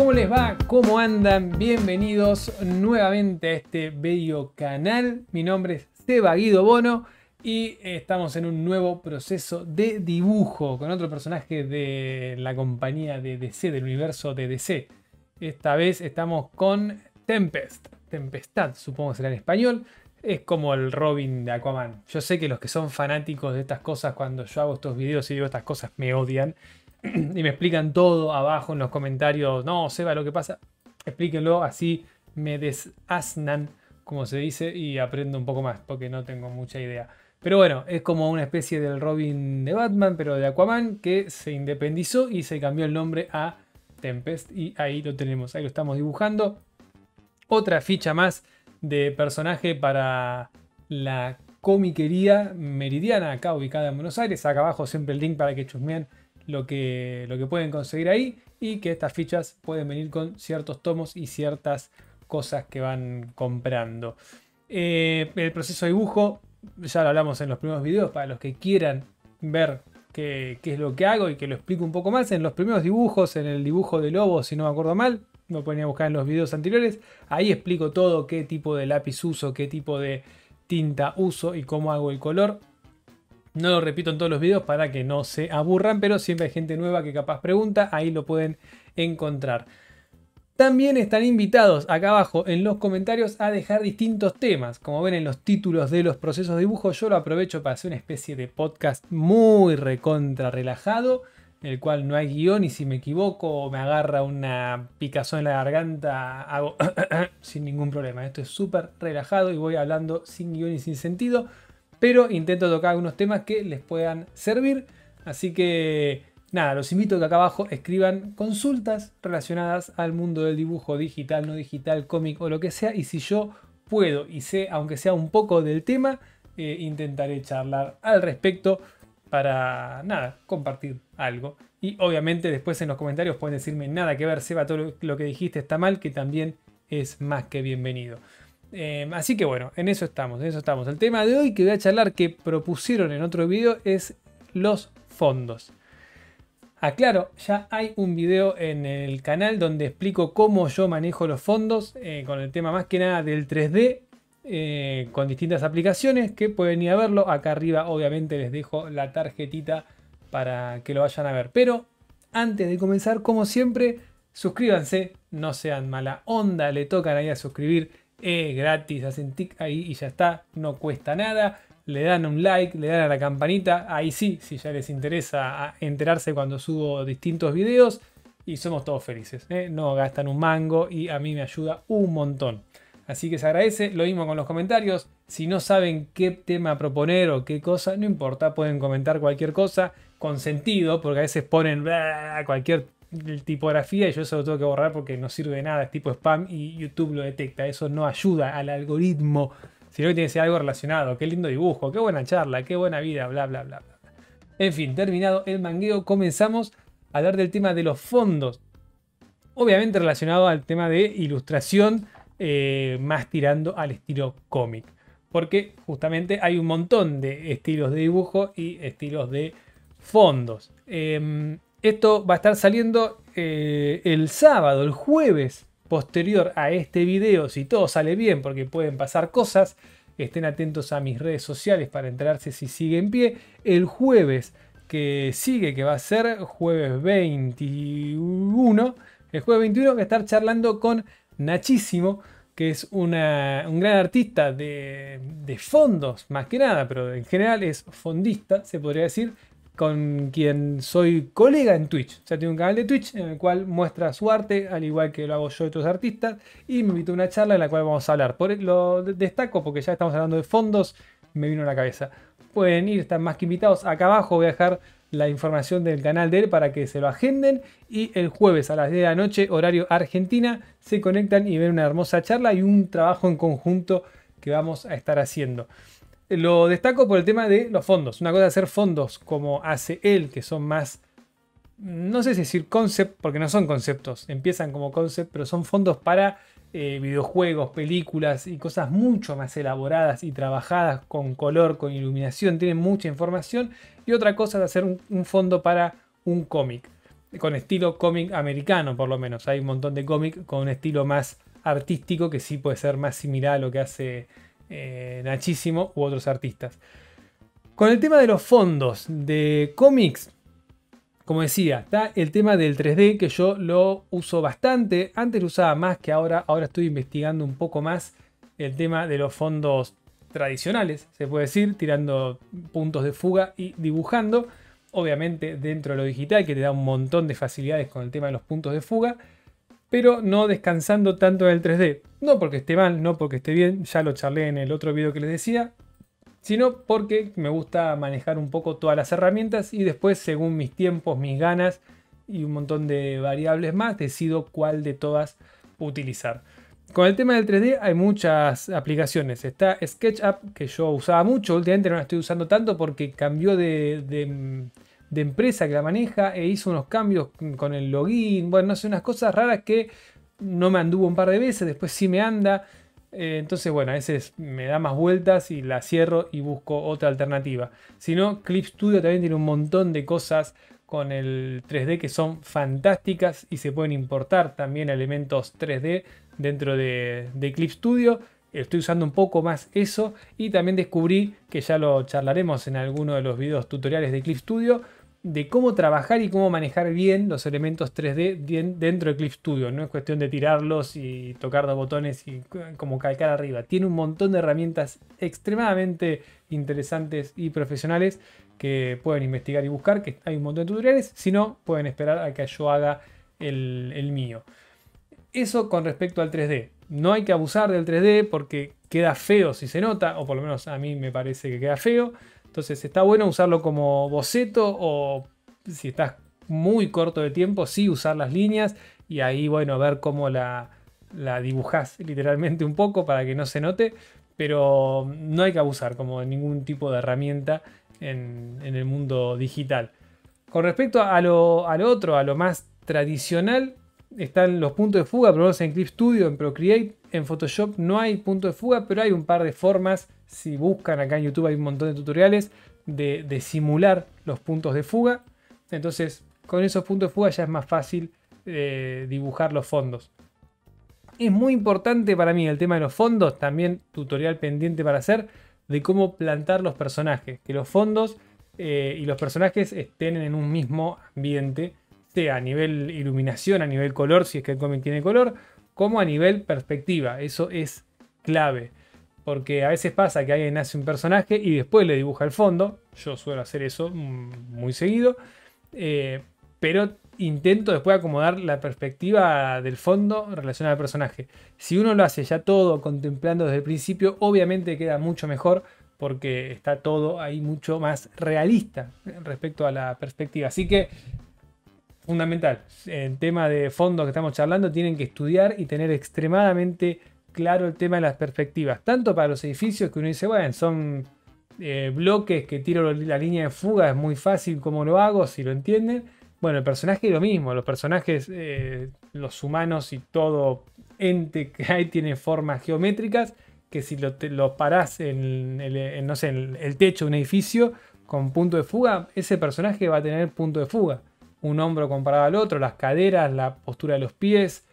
¿Cómo les va? ¿Cómo andan? Bienvenidos nuevamente a este bello canal. Mi nombre es Seba Guido Bono y estamos en un nuevo proceso de dibujo con otro personaje de la compañía de DC, del universo de DC. Esta vez estamos con Tempest. Tempestad, supongo que será en español. Es como el Robin de Aquaman. Yo sé que los que son fanáticos de estas cosas, cuando yo hago estos videos y digo estas cosas, me odian. y me explican todo abajo en los comentarios. No, se va lo que pasa, explíquenlo, así me desasnan, como se dice, y aprendo un poco más, porque no tengo mucha idea. Pero bueno, es como una especie del Robin de Batman, pero de Aquaman, que se independizó y se cambió el nombre a Tempest. Y ahí lo tenemos, ahí lo estamos dibujando. Otra ficha más de personaje para la comiquería meridiana, acá ubicada en Buenos Aires. Acá abajo siempre el link para que chusmeen lo que, pueden conseguir ahí y que estas fichas pueden venir con ciertos tomos y ciertas cosas que van comprando. Eh, el proceso de dibujo, ya lo hablamos en los primeros videos, para los que quieran ver qué, es lo que hago y que lo explico un poco más, en los primeros dibujos, en el dibujo de lobo, si no me acuerdo mal, lo ir a buscar en los videos anteriores, ahí explico todo, qué tipo de lápiz uso, qué tipo de tinta uso y cómo hago el color. No lo repito en todos los videos para que no se aburran, pero siempre hay gente nueva que capaz pregunta, ahí lo pueden encontrar. También están invitados acá abajo en los comentarios a dejar distintos temas. Como ven en los títulos de los procesos de dibujo, yo lo aprovecho para hacer una especie de podcast muy recontra relajado, en el cual no hay guión y si me equivoco o me agarra una picazón en la garganta, hago sin ningún problema. Esto es súper relajado y voy hablando sin guión y sin sentido pero intento tocar algunos temas que les puedan servir. Así que nada, los invito a que acá abajo escriban consultas relacionadas al mundo del dibujo digital, no digital, cómic o lo que sea. Y si yo puedo y sé, aunque sea un poco del tema, eh, intentaré charlar al respecto para nada, compartir algo. Y obviamente después en los comentarios pueden decirme nada que ver, Seba, todo lo que dijiste está mal, que también es más que bienvenido. Eh, así que bueno, en eso estamos, en eso estamos. El tema de hoy que voy a charlar que propusieron en otro video es los fondos. Aclaro, ya hay un video en el canal donde explico cómo yo manejo los fondos eh, con el tema más que nada del 3D eh, con distintas aplicaciones que pueden ir a verlo. Acá arriba obviamente les dejo la tarjetita para que lo vayan a ver. Pero antes de comenzar, como siempre, suscríbanse, no sean mala onda, le tocan ahí a suscribir eh, gratis, hacen tic ahí y ya está, no cuesta nada. Le dan un like, le dan a la campanita, ahí sí, si ya les interesa enterarse cuando subo distintos videos. Y somos todos felices, ¿eh? no gastan un mango y a mí me ayuda un montón. Así que se agradece. Lo mismo con los comentarios. Si no saben qué tema proponer o qué cosa, no importa, pueden comentar cualquier cosa con sentido, porque a veces ponen cualquier tipografía y yo eso lo tengo que borrar porque no sirve de nada, es tipo spam y YouTube lo detecta. Eso no ayuda al algoritmo, sino que tiene que ser algo relacionado. Qué lindo dibujo, qué buena charla, qué buena vida, bla, bla, bla. En fin, terminado el mangueo, comenzamos a hablar del tema de los fondos. Obviamente relacionado al tema de ilustración, eh, más tirando al estilo cómic. Porque justamente hay un montón de estilos de dibujo y estilos de fondos. Em, esto va a estar saliendo eh, el sábado, el jueves posterior a este video, si todo sale bien, porque pueden pasar cosas. Estén atentos a mis redes sociales para enterarse si sigue en pie. El jueves que sigue, que va a ser jueves 21, el jueves 21 a estar charlando con Nachísimo, que es un gran artista de, de fondos, más que nada, pero en general es fondista, se podría decir, con quien soy colega en Twitch. O sea, tiene un canal de Twitch en el cual muestra su arte, al igual que lo hago yo y otros artistas, y me invitó a una charla en la cual vamos a hablar. Por, lo destaco porque ya estamos hablando de fondos, me vino a la cabeza. Pueden ir, están más que invitados. Acá abajo voy a dejar la información del canal de él para que se lo agenden y el jueves a las 10 de la noche, horario Argentina, se conectan y ven una hermosa charla y un trabajo en conjunto que vamos a estar haciendo. Lo destaco por el tema de los fondos. Una cosa es hacer fondos como hace él, que son más, no sé si decir concept, porque no son conceptos, empiezan como concept, pero son fondos para eh, videojuegos, películas y cosas mucho más elaboradas y trabajadas con color, con iluminación, tienen mucha información. Y otra cosa es hacer un, fondo para un cómic, con estilo cómic americano por lo menos. Hay un montón de cómics con un estilo más artístico que sí puede ser más similar a lo que hace eh, Nachísimo u otros artistas. Con el tema de los fondos de cómics, como decía, está el tema del 3D que yo lo uso bastante. Antes lo usaba más que ahora. Ahora estoy investigando un poco más el tema de los fondos tradicionales, se puede decir, tirando puntos de fuga y dibujando. Obviamente dentro de lo digital que te da un montón de facilidades con el tema de los puntos de fuga pero no descansando tanto el 3D. No porque esté mal, no porque esté bien, ya lo charlé en el otro video que les decía, sino porque me gusta manejar un poco todas las herramientas y después según mis tiempos, mis ganas y un montón de variables más, decido cuál de todas utilizar. Con el tema del 3D hay muchas aplicaciones. Está SketchUp, que yo usaba mucho, últimamente no la estoy usando tanto porque cambió de de empresa que la maneja e hizo unos cambios con el login, bueno, no unas cosas raras que no me anduvo un par de veces, después sí me anda. Eh, entonces, bueno, a veces me da más vueltas y la cierro y busco otra alternativa. Si no, Clip Studio también tiene un montón de cosas con el 3D que son fantásticas y se pueden importar también elementos 3D dentro de, de Clip Studio estoy usando un poco más eso y también descubrí que ya lo charlaremos en alguno de los videos tutoriales de Clip Studio de cómo trabajar y cómo manejar bien los elementos 3D dentro de Clip Studio. No es cuestión de tirarlos y tocar dos botones y como calcar arriba. Tiene un montón de herramientas extremadamente interesantes y profesionales que pueden investigar y buscar, que hay un montón de tutoriales. Si no, pueden esperar a que yo haga el, el mío. Eso con respecto al 3D. No hay que abusar del 3D porque queda feo si se nota, o por lo menos a mí me parece que queda feo. Entonces está bueno usarlo como boceto o si estás muy corto de tiempo, sí usar las líneas y ahí, bueno, ver cómo la, la dibujás literalmente un poco para que no se note, pero no hay que abusar como ningún tipo de herramienta en, el mundo digital. Con respecto a lo, al otro, a lo más tradicional, están los puntos de fuga probados en Clip Studio, en Procreate, en Photoshop no hay punto de fuga, pero hay un par de formas. Si buscan acá en YouTube hay un montón de tutoriales de, simular los puntos de fuga. Entonces, con esos puntos de fuga ya es más fácil eh, dibujar los fondos. Es muy importante para mí el tema de los fondos, también tutorial pendiente para hacer, de cómo plantar los personajes. Que los fondos eh, y los personajes estén en un mismo ambiente, sea a nivel iluminación, a nivel color, si es que el cómic tiene color, como a nivel perspectiva. Eso es clave. Porque a veces pasa que alguien hace un personaje y después le dibuja el fondo. Yo suelo hacer eso mm, muy seguido. Eh, pero intento después acomodar la perspectiva del fondo relacionada al personaje. Si uno lo hace ya todo contemplando desde el principio, obviamente queda mucho mejor porque está todo ahí mucho más realista respecto a la perspectiva. Así que fundamental. El tema de fondo que estamos charlando, tienen que estudiar y tener extremadamente claro el tema de las perspectivas. Tanto para los edificios que uno dice, bueno, son eh, bloques que tiro la línea de fuga, es muy fácil cómo lo hago, si lo entienden. Bueno, el personaje es lo mismo, los personajes, eh, los humanos y todo ente que hay tiene formas geométricas que si lo, parás en, en el techo de un edificio con punto de fuga, ese personaje va a tener punto de fuga un hombro comparado al otro, las caderas, la postura de los pies.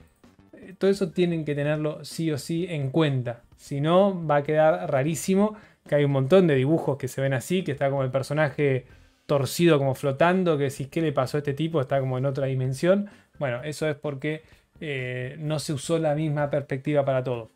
Eh, todo eso tienen que tenerlo sí o sí en cuenta. Si no, va a quedar rarísimo que hay un montón de dibujos que se ven así, que está como el personaje torcido, como flotando, que decís, ¿qué le pasó a este tipo? Está como en otra dimensión. Bueno, eso es porque eh, no se usó la misma perspectiva para todo.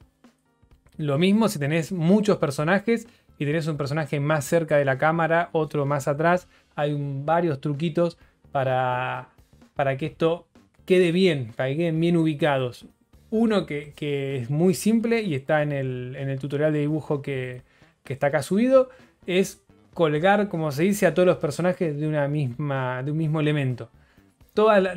Lo mismo si tenés muchos personajes y tenés un personaje más cerca de la cámara, otro más atrás. Hay varios truquitos para, para que esto quede bien, para que queden bien ubicados. Uno que, es muy simple y está en el, tutorial de dibujo que, está acá subido, es colgar, como se dice, a todos los personajes de, una misma, de un mismo elemento. Toda la,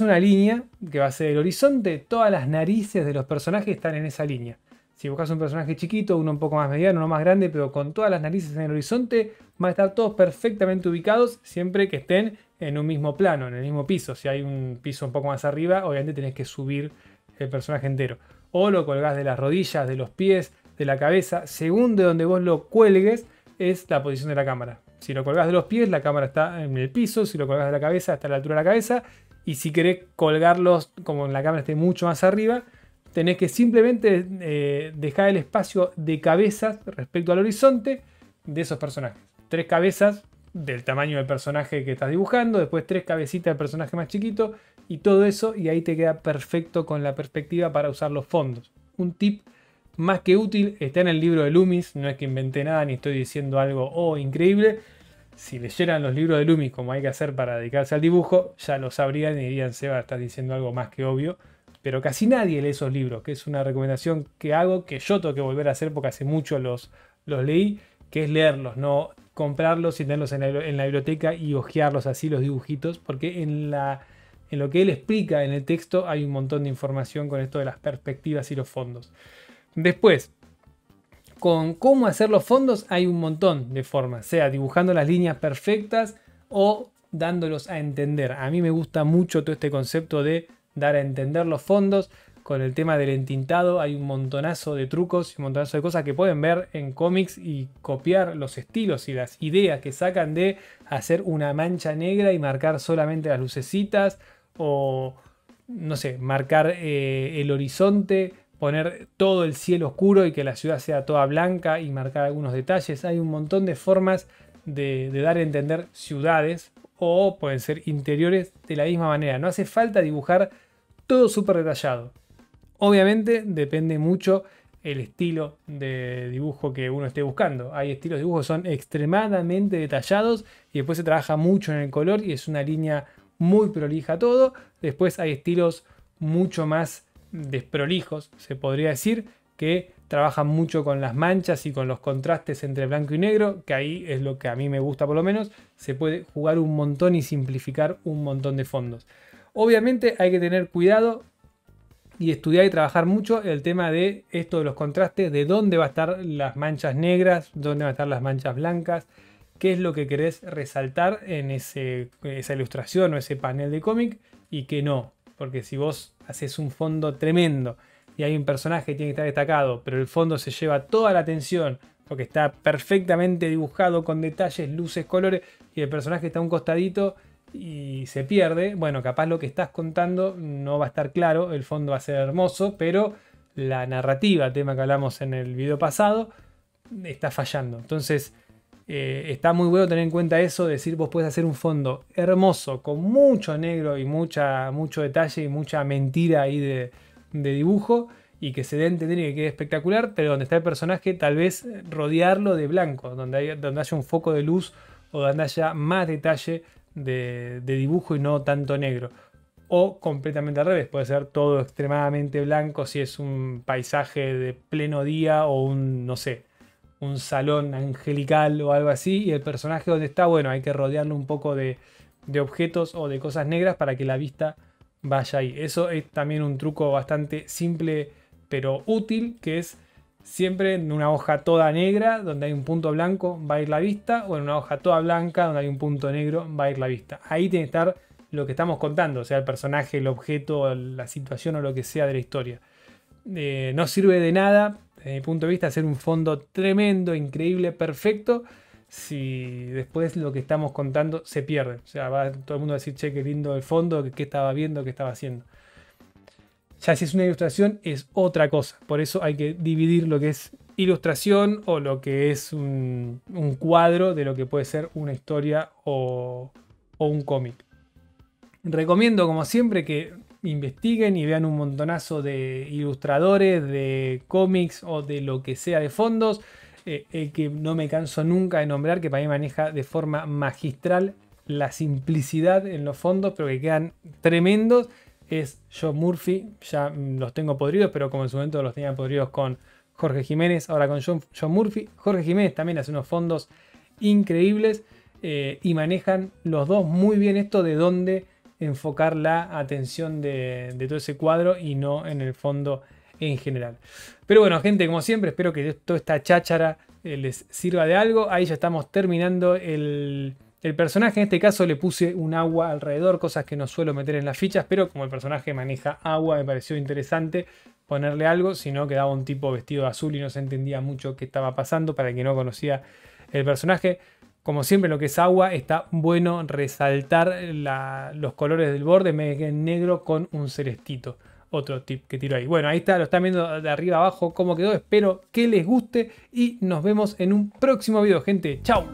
una línea que va a ser el horizonte, todas las narices de los personajes están en esa línea. Si buscas un personaje chiquito, uno un poco más mediano, uno más grande, pero con todas las narices en el horizonte, van a estar todos perfectamente ubicados siempre que estén en un mismo plano, en el mismo piso. Si hay un piso un poco más arriba, obviamente tenés que subir el personaje entero. O lo colgás de las rodillas, de los pies, de la cabeza. Según de donde vos lo cuelgues, es la posición de la cámara. Si lo colgás de los pies, la cámara está en el piso. Si lo colgás de la cabeza, está a la altura de la cabeza. Y si querés colgarlos como la cámara esté mucho más arriba, tenés que simplemente eh, dejar el espacio de cabezas respecto al horizonte de esos personajes. Tres cabezas del tamaño del personaje que estás dibujando, después tres cabecitas del personaje más chiquito y todo eso y ahí te queda perfecto con la perspectiva para usar los fondos. Un tip más que útil está en el libro de Loomis, no es que inventé nada ni estoy diciendo algo oh, increíble. Si leyeran los libros de Loomis como hay que hacer para dedicarse al dibujo, ya lo sabrían y dirían, Seba, estás diciendo algo más que obvio. Pero casi nadie lee esos libros, que es una recomendación que hago, que yo tengo que volver a hacer porque hace mucho los, los leí, que es leerlos, no comprarlos y tenerlos en la, biblioteca y hojearlos así los dibujitos, porque en, en lo que él explica en el texto hay un montón de información con esto de las perspectivas y los fondos. Después, con cómo hacer los fondos hay un montón de formas, sea dibujando las líneas perfectas o dándolos a entender. A mí me gusta mucho todo este concepto de dar a entender los fondos con el tema del entintado. Hay un montonazo de trucos y un montonazo de cosas que pueden ver en cómics y copiar los estilos y las ideas que sacan de hacer una mancha negra y marcar solamente las lucecitas o, no sé, marcar eh, el horizonte, poner todo el cielo oscuro y que la ciudad sea toda blanca y marcar algunos detalles. Hay un montón de formas de, de, dar a entender ciudades o pueden ser interiores de la misma manera. No hace falta dibujar todo súper detallado. Obviamente depende mucho el estilo de dibujo que uno esté buscando. Hay estilos de dibujo que son extremadamente detallados y después se trabaja mucho en el color y es una línea muy prolija todo. Después hay estilos mucho más desprolijos, se podría decir, que trabajan mucho con las manchas y con los contrastes entre blanco y negro, que ahí es lo que a mí me gusta por lo menos. Se puede jugar un montón y simplificar un montón de fondos. Obviamente hay que tener cuidado y estudiar y trabajar mucho el tema de esto de los contrastes, de dónde va a estar las manchas negras, dónde van a estar las manchas blancas, qué es lo que querés resaltar en esa ilustración o ese panel de cómic y qué no. Porque si vos haces un fondo tremendo y hay un personaje que tiene que estar destacado, pero el fondo se lleva toda la atención porque está perfectamente dibujado con detalles, luces, colores y el personaje está a un costadito y se pierde, bueno, capaz lo que estás contando no va a estar claro, el fondo va a ser hermoso, pero la narrativa, tema que hablamos en el video pasado, está fallando. Entonces, eh, está muy bueno tener en cuenta eso, decir vos puedes hacer un fondo hermoso, con mucho negro y mucha, mucho detalle y mucha mentira ahí de, dibujo, y que se dé a entender y que quede espectacular, pero donde está el personaje tal vez rodearlo de blanco, donde, donde haya un foco de luz o donde haya más detalle de, dibujo y no tanto negro. O completamente al revés, puede ser todo extremadamente blanco si es un paisaje de pleno día o un, no sé, un salón angelical o algo así. Y el personaje donde está, bueno, hay que rodearlo un poco de, de objetos o de cosas negras para que la vista vaya ahí. Eso es también un truco bastante simple pero útil, que es siempre en una hoja toda negra donde hay un punto blanco va a ir la vista o en una hoja toda blanca donde hay un punto negro va a ir la vista. Ahí tiene que estar lo que estamos contando, o sea, el personaje, el objeto, la situación o lo que sea de la historia. Eh, no sirve de nada, desde mi punto de vista, hacer un fondo tremendo, increíble, perfecto, si después lo que estamos contando se pierde. O sea, va todo el mundo a decir, che, qué lindo el fondo, qué estaba viendo, qué estaba haciendo. Ya si es una ilustración es otra cosa. Por eso hay que dividir lo que es ilustración o lo que es un, cuadro de lo que puede ser una historia o, un cómic. Recomiendo como siempre que investiguen y vean un montonazo de ilustradores, de cómics o de lo que sea de fondos. Eh, el que no me canso nunca de nombrar, que para mí maneja de forma magistral la simplicidad en los fondos, pero que quedan tremendos es John Murphy. Ya mm, los tengo podridos, pero como en su momento los tenía podridos con Jorge Jiménez, ahora con John, Murphy. Jorge Jiménez también hace unos fondos increíbles eh, y manejan los dos muy bien esto de dónde enfocar la atención de, de todo ese cuadro y no en el fondo en general. Pero bueno, gente, como siempre, espero que toda esta cháchara eh, les sirva de algo. Ahí ya estamos terminando el el personaje en este caso le puse un agua alrededor, cosas que no suelo meter en las fichas, pero como el personaje maneja agua, me pareció interesante ponerle algo, si no quedaba un tipo vestido azul y no se entendía mucho qué estaba pasando para el que no conocía el personaje. Como siempre, lo que es agua está bueno resaltar los colores del borde Me en negro con un celestito. Otro tip que tiro ahí. Bueno, ahí está, lo están viendo de arriba abajo cómo quedó. Espero que les guste y nos vemos en un próximo video, gente. ¡Chao!